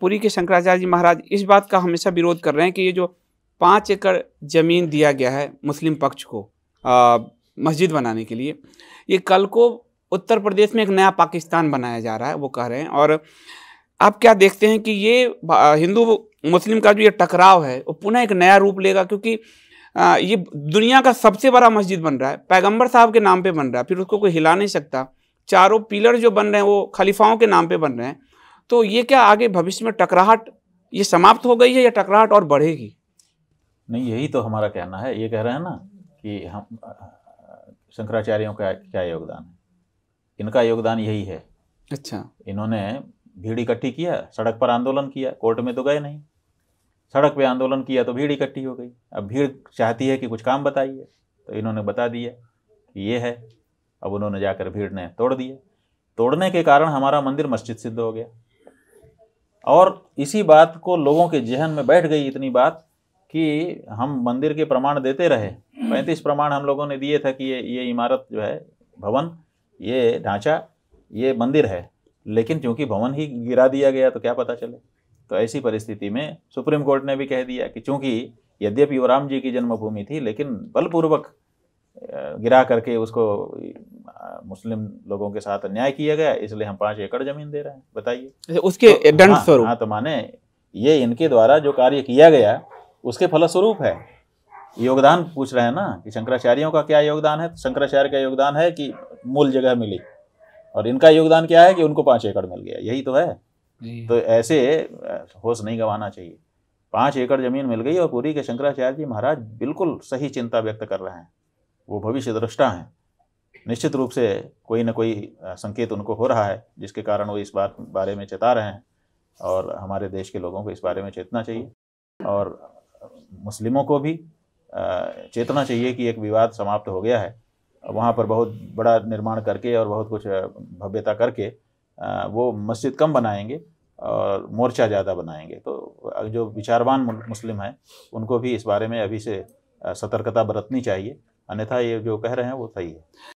पुरी के शंकराचार्य जी महाराज इस बात का हमेशा विरोध कर रहे हैं कि ये जो पाँच एकड़ ज़मीन दिया गया है मुस्लिम पक्ष को आ, मस्जिद बनाने के लिए ये कल को उत्तर प्रदेश में एक नया पाकिस्तान बनाया जा रहा है वो कह रहे हैं और आप क्या देखते हैं कि ये हिंदू मुस्लिम का जो ये टकराव है वो पुनः एक नया रूप लेगा क्योंकि आ, ये दुनिया का सबसे बड़ा मस्जिद बन रहा है पैगंबर साहब के नाम पे बन रहा है फिर उसको कोई हिला नहीं सकता चारों पिलर जो बन रहे हैं वो खलीफाओं के नाम पे बन रहे हैं तो ये क्या आगे भविष्य में टकराहट ये समाप्त हो गई है या टकराहट और बढ़ेगी नहीं यही तो हमारा कहना है ये कह रहे हैं ना कि हम शंकराचार्यों का क्या योगदान है इनका योगदान यही है अच्छा इन्होंने भीड़ इकट्ठी किया सड़क पर आंदोलन किया कोर्ट में तो गए नहीं सड़क पे आंदोलन किया तो भीड़ इकट्ठी हो गई अब भीड़ चाहती है कि कुछ काम बताइए तो इन्होंने बता दिया कि ये है अब उन्होंने जाकर भीड़ ने तोड़ दिया तोड़ने के कारण हमारा मंदिर मस्जिद सिद्ध हो गया और इसी बात को लोगों के जहन में बैठ गई इतनी बात कि हम मंदिर के प्रमाण देते रहे पैंतीस प्रमाण हम लोगों ने दिए था कि ये ये इमारत जो है भवन ये ढांचा ये मंदिर है लेकिन क्योंकि भवन ही गिरा दिया गया तो क्या पता चले तो ऐसी परिस्थिति में सुप्रीम कोर्ट ने भी कह दिया कि चूंकि यद्यपि राम जी की जन्मभूमि थी लेकिन बलपूर्वक गिरा करके उसको मुस्लिम लोगों के साथ अन्याय किया गया इसलिए हम पांच एकड़ जमीन दे रहे हैं बताइए अच्छा, उसके तो दंड हाँ, स्वरूप हाँ तो माने ये इनके द्वारा जो कार्य किया गया उसके फलस्वरूप है योगदान पूछ रहे हैं ना कि शंकराचार्यों का क्या योगदान है तो शंकराचार्य का योगदान है कि मूल जगह मिली और इनका योगदान क्या है कि उनको पांच एकड़ मिल गया यही तो है तो ऐसे होश नहीं गंवाना चाहिए पांच एकड़ जमीन मिल गई और पूरी के शंकराचार्य जी महाराज बिल्कुल सही चिंता व्यक्त कर रहे हैं वो भविष्य दृष्टा हैं निश्चित रूप से कोई ना कोई संकेत उनको हो रहा है जिसके कारण वो इस बात बारे में चेता रहे हैं और हमारे देश के लोगों को इस बारे में चेतना चाहिए और मुस्लिमों को भी चेतना चाहिए कि एक विवाद समाप्त हो गया है वहाँ पर बहुत बड़ा निर्माण करके और बहुत कुछ भव्यता करके वो मस्जिद कम बनाएंगे और मोर्चा ज़्यादा बनाएंगे तो जो विचारवान मुस्लिम हैं उनको भी इस बारे में अभी से सतर्कता बरतनी चाहिए अन्यथा ये जो कह रहे हैं वो सही है